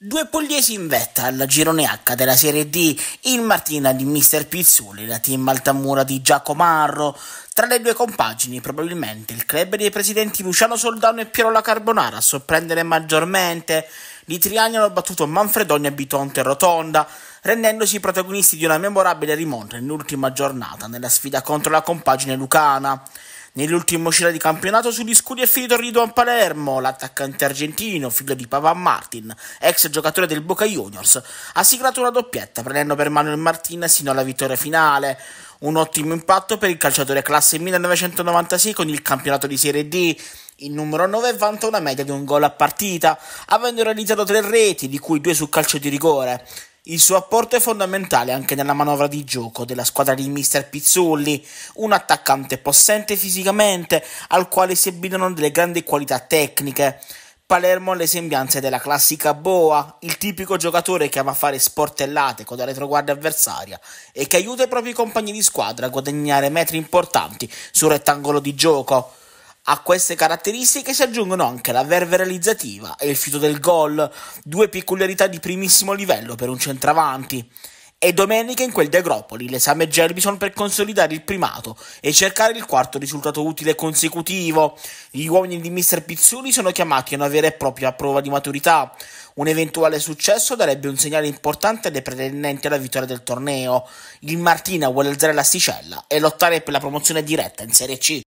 Due pugliesi in vetta alla girone H della Serie D, il Martina di Mister Pizzuli, la team Altamura di Giacomarro. Tra le due compagini, probabilmente il club dei presidenti Luciano Soldano e Piero La Carbonara a sorprendere maggiormente. Di Triani hanno battuto Manfredonia, Bitonte e Rotonda, rendendosi protagonisti di una memorabile rimonta nell'ultima giornata nella sfida contro la compagine lucana. Nell'ultimo ciro di campionato sugli scudi è finito Ridwan Palermo, l'attaccante argentino, figlio di Pavan Martin, ex giocatore del Boca Juniors, ha siglato una doppietta prendendo per mano il Martin sino alla vittoria finale. Un ottimo impatto per il calciatore classe 1996 con il campionato di Serie D. Il numero 9 vanta una media di un gol a partita, avendo realizzato tre reti, di cui due su calcio di rigore. Il suo apporto è fondamentale anche nella manovra di gioco della squadra di Mr. Pizzulli, un attaccante possente fisicamente al quale si abbinano delle grandi qualità tecniche. Palermo ha le sembianze della classica boa, il tipico giocatore che ama fare sportellate con la retroguardia avversaria e che aiuta i propri compagni di squadra a guadagnare metri importanti sul rettangolo di gioco. A queste caratteristiche si aggiungono anche la verve realizzativa e il fiuto del gol, due peculiarità di primissimo livello per un centravanti. E domenica in quel di Agropoli l'esame Gerbison per consolidare il primato e cercare il quarto risultato utile consecutivo. Gli uomini di Mr. Pizzuli sono chiamati a una vera e propria prova di maturità. Un eventuale successo darebbe un segnale importante alle pretendenti alla vittoria del torneo. Il Martina vuole alzare l'asticella e lottare per la promozione diretta in Serie C.